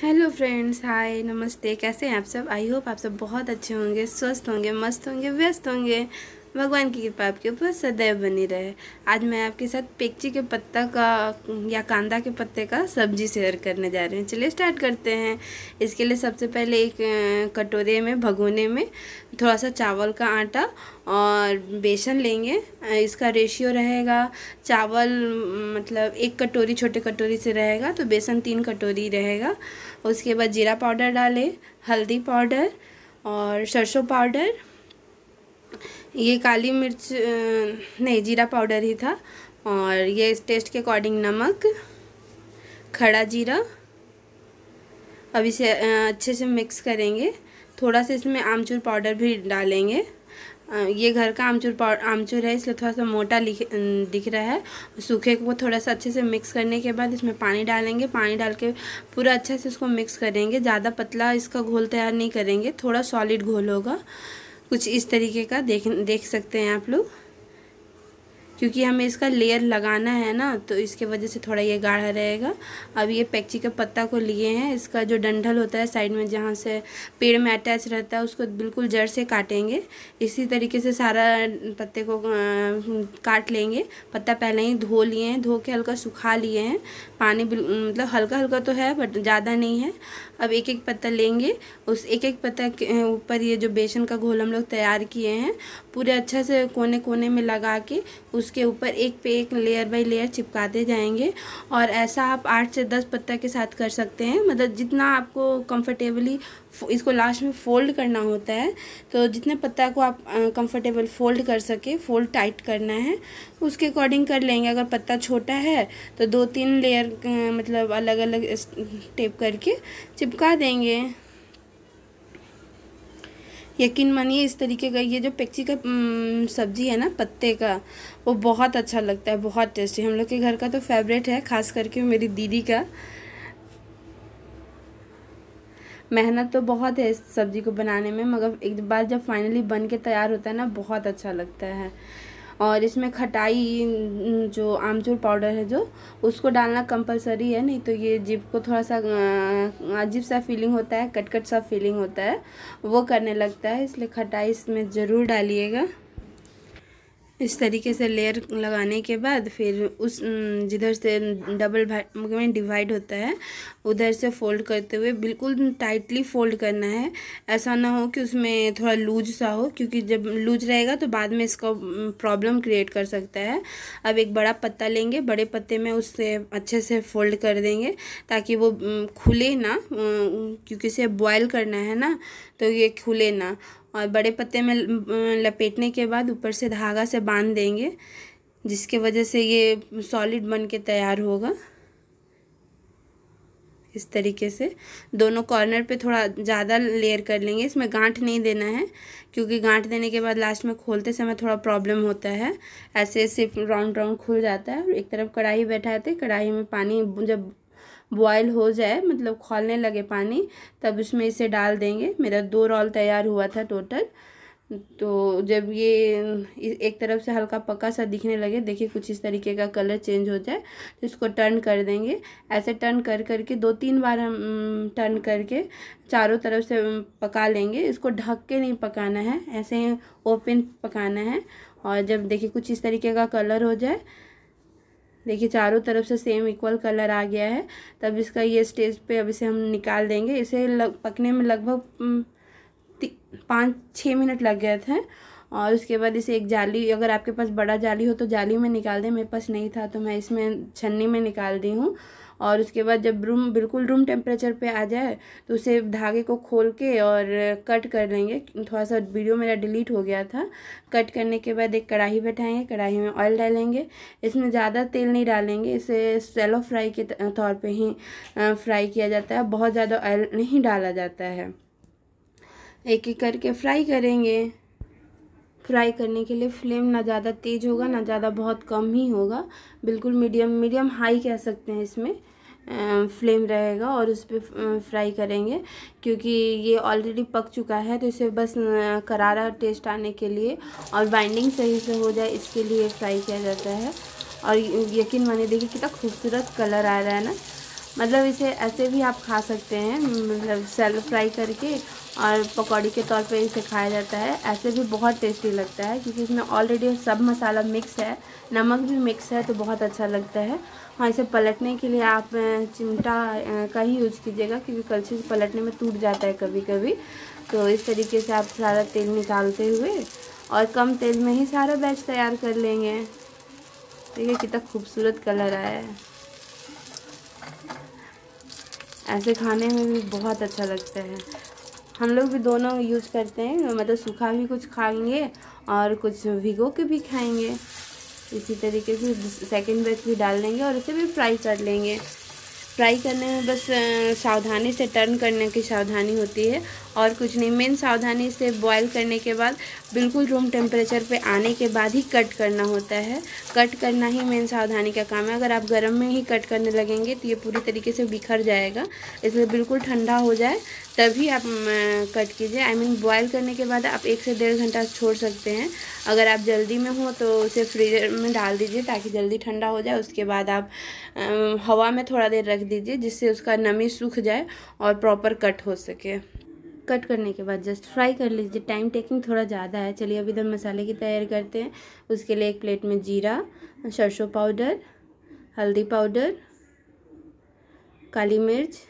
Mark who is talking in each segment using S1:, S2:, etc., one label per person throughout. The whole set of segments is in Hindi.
S1: हेलो फ्रेंड्स हाय नमस्ते कैसे हैं आप सब आई होप आप सब बहुत अच्छे होंगे स्वस्थ होंगे मस्त होंगे व्यस्त होंगे भगवान की कृपा आपके ऊपर सदैव बनी रहे आज मैं आपके साथ पेक्ची के पत्ता का या कांदा के पत्ते का सब्जी शेयर करने जा रही हूँ चलिए स्टार्ट करते हैं इसके लिए सबसे पहले एक कटोरे में भगोने में थोड़ा सा चावल का आटा और बेसन लेंगे इसका रेशियो रहेगा चावल मतलब एक कटोरी छोटे कटोरी से रहेगा तो बेसन तीन कटोरी रहेगा उसके बाद जीरा पाउडर डालें हल्दी पाउडर और सरसों पाउडर ये काली मिर्च नहीं जीरा पाउडर ही था और ये इस टेस्ट के अकॉर्डिंग नमक खड़ा जीरा अब इसे अच्छे से मिक्स करेंगे थोड़ा सा इसमें आमचूर पाउडर भी डालेंगे ये घर का आमचूर पाउडर आमचूर है इसलिए थोड़ा सा मोटा दिख रहा है सूखे को थोड़ा सा अच्छे से मिक्स करने के बाद इसमें पानी डालेंगे पानी डाल के पूरा अच्छे से इसको मिक्स करेंगे ज़्यादा पतला इसका घोल तैयार नहीं करेंगे थोड़ा सॉलिड घोल होगा कुछ इस तरीके का देख देख सकते हैं आप लोग क्योंकि हमें इसका लेयर लगाना है ना तो इसके वजह से थोड़ा ये गाढ़ा रहेगा अब ये पैक्ची के पत्ता को लिए हैं इसका जो डंडल होता है साइड में जहाँ से पेड़ में अटैच रहता है उसको बिल्कुल जड़ से काटेंगे इसी तरीके से सारा पत्ते को काट लेंगे पत्ता पहले ही धो लिए हैं धो के हल्का सुखा लिए हैं पानी मतलब हल्का हल्का तो है बट ज़्यादा नहीं है अब एक एक पत्ता लेंगे उस एक एक पत्ता के ऊपर ये जो बेसन का घोल हम लोग तैयार किए हैं पूरे अच्छा से कोने कोने में लगा के उस उसके ऊपर एक पे एक लेयर बाई लेयर चिपकाते जाएंगे और ऐसा आप आठ से दस पत्ता के साथ कर सकते हैं मतलब जितना आपको कंफर्टेबली इसको लास्ट में फ़ोल्ड करना होता है तो जितने पत्ता को आप कंफर्टेबल फ़ोल्ड कर सके फ़ोल्ड टाइट करना है उसके अकॉर्डिंग कर लेंगे अगर पत्ता छोटा है तो दो तीन लेयर मतलब अलग अलग टेप करके चिपका देंगे यकीन मानिए इस तरीके का ये जो पेक्सी का सब्ज़ी है ना पत्ते का वो बहुत अच्छा लगता है बहुत टेस्टी हम लोग के घर का तो फेवरेट है ख़ास करके मेरी दीदी का मेहनत तो बहुत है इस सब्ज़ी को बनाने में मगर एक बार जब फाइनली बन के तैयार होता है ना बहुत अच्छा लगता है और इसमें खटाई जो आमचूर पाउडर है जो उसको डालना कंपलसरी है नहीं तो ये जीप को थोड़ा सा अजीब सा फीलिंग होता है कटकट सा फीलिंग होता है वो करने लगता है इसलिए खटाई इसमें ज़रूर डालिएगा इस तरीके से लेयर लगाने के बाद फिर उस जिधर से डबल में डिवाइड होता है उधर से फोल्ड करते हुए बिल्कुल टाइटली फोल्ड करना है ऐसा ना हो कि उसमें थोड़ा लूज सा हो क्योंकि जब लूज रहेगा तो बाद में इसका प्रॉब्लम क्रिएट कर सकता है अब एक बड़ा पत्ता लेंगे बड़े पत्ते में उससे अच्छे से फोल्ड कर देंगे ताकि वो खुले ना क्योंकि इसे बॉयल करना है ना तो ये खुले ना और बड़े पत्ते में लपेटने के बाद ऊपर से धागा से बांध देंगे जिसके वजह से ये सॉलिड बन के तैयार होगा इस तरीके से दोनों कॉर्नर पे थोड़ा ज़्यादा लेयर कर लेंगे इसमें गांठ नहीं देना है क्योंकि गांठ देने के बाद लास्ट में खोलते समय थोड़ा प्रॉब्लम होता है ऐसे सिर्फ राउंड राउंड खुल जाता है एक तरफ कढ़ाई बैठाते कढ़ाई में पानी जब बॉयल हो जाए मतलब खोलने लगे पानी तब उसमें इसे डाल देंगे मेरा दो रोल तैयार हुआ था टोटल तो जब ये एक तरफ से हल्का पका सा दिखने लगे देखिए कुछ इस तरीके का कलर चेंज हो जाए तो इसको टर्न कर देंगे ऐसे टर्न कर करके दो तीन बार हम टर्न करके चारों तरफ से पका लेंगे इसको ढक के नहीं पकाना है ऐसे ही ओपन पकाना है और जब देखिए कुछ इस तरीके का कलर हो जाए देखिए चारों तरफ से सेम इक्वल कलर आ गया है तब इसका ये स्टेज पे अब इसे हम निकाल देंगे इसे लग पकने में लगभग पाँच छः मिनट लग गए थे और उसके बाद इसे एक जाली अगर आपके पास बड़ा जाली हो तो जाली में निकाल दें मेरे पास नहीं था तो मैं इसमें छन्नी में निकाल दी हूँ और उसके बाद जब रूम बिल्कुल रूम टेम्परेचर पे आ जाए तो उसे धागे को खोल के और कट कर लेंगे थोड़ा सा वीडियो मेरा डिलीट हो गया था कट करने के बाद एक कढ़ाई बैठाएंगे कढ़ाई में ऑयल डालेंगे इसमें ज़्यादा तेल नहीं डालेंगे इसे सेलो फ्राई के तौर पर ही फ्राई किया जाता है बहुत ज़्यादा ऑयल नहीं डाला जाता है एक एक करके फ्राई करेंगे फ्राई करने के लिए फ्लेम ना ज़्यादा तेज़ होगा ना ज़्यादा बहुत कम ही होगा बिल्कुल मीडियम मीडियम हाई कह सकते हैं इसमें फ्लेम रहेगा और उस पर फ्राई करेंगे क्योंकि ये ऑलरेडी पक चुका है तो इसे बस करारा टेस्ट आने के लिए और बाइंडिंग सही से हो जाए इसके लिए फ्राई किया जाता है और यकीन माने देखिए कितना खूबसूरत कलर आ रहा है ना मतलब इसे ऐसे भी आप खा सकते हैं मतलब सेल्फ फ्राई करके और पकौड़ी के तौर पे इसे खाया जाता है ऐसे भी बहुत टेस्टी लगता है क्योंकि इसमें ऑलरेडी सब मसाला मिक्स है नमक भी मिक्स है तो बहुत अच्छा लगता है हाँ इसे पलटने के लिए आप चिमटा का ही यूज़ कीजिएगा क्योंकि कलछे से पलटने में टूट जाता है कभी कभी तो इस तरीके से आप सारा तेल निकालते हुए और कम तेल में ही सारा बैच तैयार कर लेंगे देखिए कितना खूबसूरत कलर आया है ऐसे खाने में भी बहुत अच्छा लगता है हम लोग भी दोनों यूज़ करते हैं मतलब सूखा भी कुछ खाएंगे और कुछ भिगो के भी खाएंगे इसी तरीके से सेकंड बेच भी डाल लेंगे और इसे भी फ्राई कर लेंगे फ्राई करने में बस सावधानी से टर्न करने की सावधानी होती है और कुछ नहीं मेन सावधानी से बॉयल करने के बाद बिल्कुल रूम टेम्परेचर पे आने के बाद ही कट करना होता है कट करना ही मेन सावधानी का काम है अगर आप गर्म में ही कट करने लगेंगे तो ये पूरी तरीके से बिखर जाएगा इसलिए बिल्कुल ठंडा हो जाए तभी आप कट कीजिए आई मीन बॉयल करने के बाद आप एक से डेढ़ घंटा छोड़ सकते हैं अगर आप जल्दी में हो तो उसे फ्रीजर में डाल दीजिए ताकि जल्दी ठंडा हो जाए उसके बाद आप हवा में थोड़ा देर रख दीजिए जिससे उसका नमी सूख जाए और प्रॉपर कट हो सके कट करने के बाद जस्ट फ्राई कर लीजिए टाइम टेकिंग थोड़ा ज़्यादा है चलिए अभी इधर मसाले की तैयारी करते हैं उसके लिए एक प्लेट में जीरा सरसों पाउडर हल्दी पाउडर काली मिर्च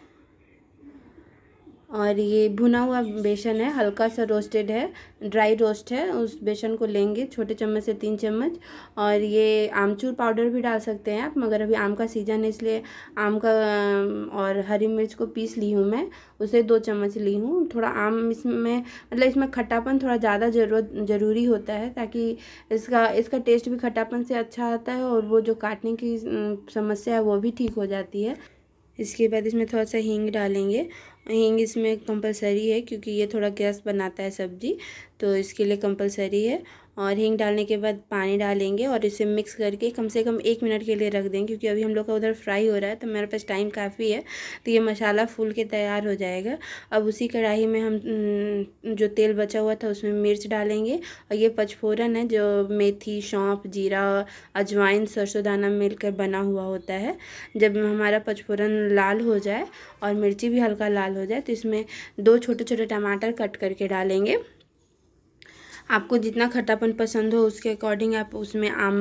S1: और ये भुना हुआ बेसन है हल्का सा रोस्टेड है ड्राई रोस्ट है उस बेसन को लेंगे छोटे चम्मच से तीन चम्मच और ये आमचूर पाउडर भी डाल सकते हैं आप मगर अभी आम का सीज़न है इसलिए आम का और हरी मिर्च को पीस ली हूँ मैं उसे दो चम्मच ली हूँ थोड़ा आम इसमें मतलब इसमें खट्टापन थोड़ा ज़्यादा ज़रूरत ज़रूरी होता है ताकि इसका इसका टेस्ट भी खट्टापन से अच्छा आता है और वो जो काटने की समस्या है वो भी ठीक हो जाती है इसके बाद इसमें थोड़ा सा हींग डालेंगे हींग इसमें कंपलसरी है क्योंकि ये थोड़ा गैस बनाता है सब्ज़ी तो इसके लिए कंपलसरी है और हींग डालने के बाद पानी डालेंगे और इसे मिक्स करके कम से कम एक मिनट के लिए रख देंगे क्योंकि अभी हम लोग का उधर फ्राई हो रहा है तो मेरे पास टाइम काफ़ी है तो ये मसाला फूल के तैयार हो जाएगा अब उसी कढ़ाई में हम जो तेल बचा हुआ था उसमें मिर्च डालेंगे और ये पचफोरन है जो मेथी सौंप जीरा अजवाइन सरसों दाना मिलकर बना हुआ होता है जब हमारा पचफोरन लाल हो जाए और मिर्ची भी हल्का लाल हो जाए तो इसमें दो छोटे छोटे टमाटर कट करके डालेंगे आपको जितना खट्टापन पसंद हो उसके अकॉर्डिंग आप उसमें आम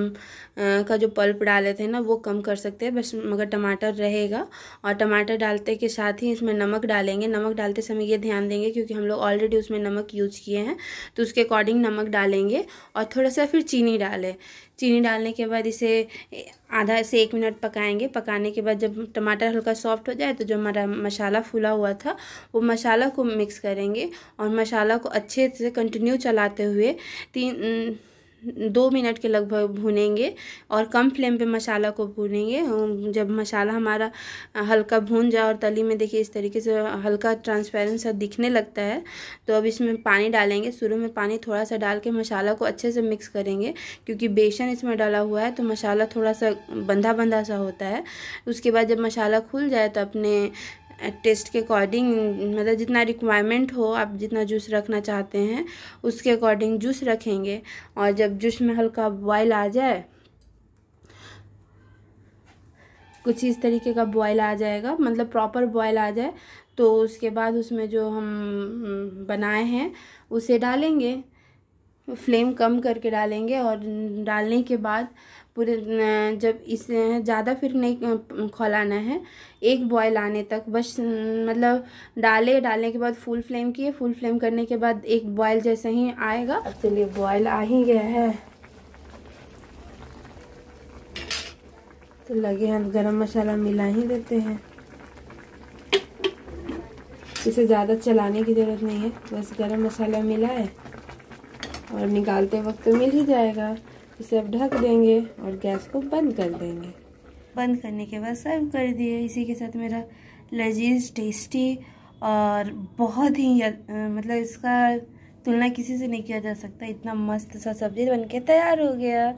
S1: का जो पल्प डाले थे ना वो कम कर सकते हैं बस मगर टमाटर रहेगा और टमाटर डालते के साथ ही इसमें नमक डालेंगे नमक डालते समय ये ध्यान देंगे क्योंकि हम लोग ऑलरेडी उसमें नमक यूज किए हैं तो उसके अकॉर्डिंग नमक डालेंगे और थोड़ा सा फिर चीनी डालें चीनी डालने के बाद इसे आधा से एक मिनट पकाएंगे पकाने के बाद जब टमाटर हल्का सॉफ्ट हो जाए तो जो हमारा मसाला फूला हुआ था वो मसाला को मिक्स करेंगे और मसाला को अच्छे से कंटिन्यू चलाते हुए हुए तीन दो मिनट के लगभग भूनेंगे और कम फ्लेम पे मसाला को भूनेंगे जब मसाला हमारा हल्का भून जाए और तली में देखिए इस तरीके से हल्का ट्रांसपेरेंट सा दिखने लगता है तो अब इसमें पानी डालेंगे शुरू में पानी थोड़ा सा डाल के मसाला को अच्छे से मिक्स करेंगे क्योंकि बेसन इसमें डाला हुआ है तो मसाला थोड़ा सा बंधा बंधा सा होता है उसके बाद जब मसाला खुल जाए तो अपने टेस्ट के अकॉर्डिंग मतलब जितना रिक्वायरमेंट हो आप जितना जूस रखना चाहते हैं उसके अकॉर्डिंग जूस रखेंगे और जब जूस में हल्का बॉयल आ जाए कुछ इस तरीके का बॉयल आ जाएगा मतलब प्रॉपर बॉयल आ जाए तो उसके बाद उसमें जो हम हम्म, बनाए हैं उसे डालेंगे फ्लेम कम करके डालेंगे और डालने के बाद पूरे जब इस ज़्यादा फिर नहीं खोलाना है एक बॉयल आने तक बस मतलब डाले डालने के बाद फुल फ्लेम किए फुल फ्लेम करने के बाद एक बॉयल जैसे ही आएगा अब चलिए तो बॉयल आ ही गया है तो लगे हम गरम मसाला मिला ही देते हैं इसे ज़्यादा चलाने की ज़रूरत नहीं है बस गरम मसाला मिला है और निकालते वक्त तो मिल ही जाएगा इसे अब ढक देंगे और गैस को बंद कर देंगे बंद करने के बाद सर्व कर दिए इसी के साथ मेरा लजीज टेस्टी और बहुत ही मतलब इसका तुलना किसी से नहीं किया जा सकता इतना मस्त सा सब्जी बनके तैयार हो गया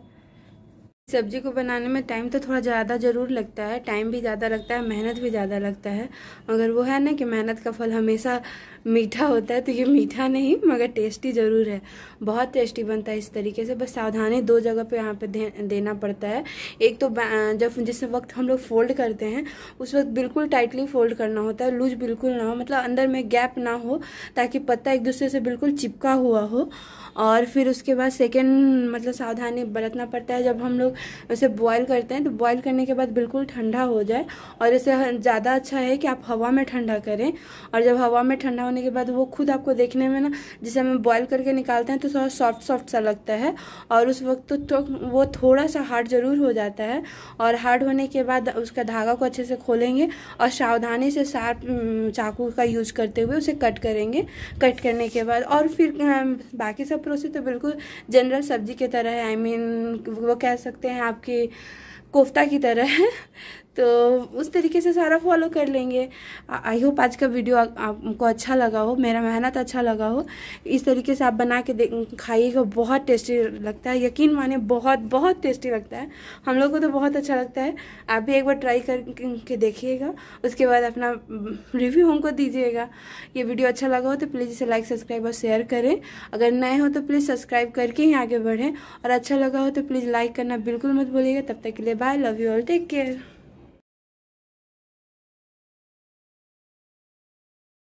S1: सब्जी को बनाने में टाइम तो थोड़ा ज़्यादा ज़रूर लगता है टाइम भी ज़्यादा लगता है मेहनत भी ज़्यादा लगता है मगर वो है ना कि मेहनत का फल हमेशा मीठा होता है तो ये मीठा नहीं मगर टेस्टी ज़रूर है बहुत टेस्टी बनता है इस तरीके से बस सावधानी दो जगह पे यहाँ पे दे, देना पड़ता है एक तो जब जिस वक्त हम लोग फोल्ड करते हैं उस वक्त बिल्कुल टाइटली फोल्ड करना होता है लूज बिल्कुल ना हो मतलब अंदर में गैप ना हो ताकि पत्ता एक दूसरे से बिल्कुल चिपका हुआ हो और फिर उसके बाद सेकेंड मतलब सावधानी बरतना पड़ता है जब हम लोग उसे बॉयल करते हैं तो बॉयल करने के बाद बिल्कुल ठंडा हो जाए और इसे ज़्यादा अच्छा है कि आप हवा में ठंडा करें और जब हवा में ठंडा होने के बाद वो खुद आपको देखने में ना जिसे हम बॉयल करके निकालते हैं तो थोड़ा सॉफ्ट सॉफ्ट सा लगता है और उस वक्त तो, तो वो थोड़ा सा हार्ड ज़रूर हो जाता है और हार्ड होने के बाद उसका धागा को अच्छे से खोलेंगे और सावधानी से शार्प चाकू का यूज करते हुए उसे कट करेंगे कट करने के बाद और फिर बाकी सब प्रोसेस तो बिल्कुल जनरल सब्जी की तरह है आई I मीन mean, वो कह सकते सकते हैं आपके कोफ्ता की तरह तो उस तरीके से सारा फॉलो कर लेंगे आई होप आज का वीडियो आपको अच्छा लगा हो मेरा मेहनत अच्छा लगा हो इस तरीके से आप बना के खाइएगा बहुत टेस्टी लगता है यकीन माने बहुत बहुत टेस्टी लगता है हम लोग को तो बहुत अच्छा लगता है आप भी एक बार ट्राई करके देखिएगा उसके बाद अपना रिव्यू हमको दीजिएगा ये वीडियो अच्छा लगा हो तो प्लीज़ इसे लाइक सब्सक्राइब और शेयर करें अगर नए हो तो प्लीज़ सब्सक्राइब करके ही आगे बढ़ें और अच्छा लगा हो तो प्लीज़ लाइक करना बिल्कुल मत भूलिएगा तब तक के लिए bye love you all take care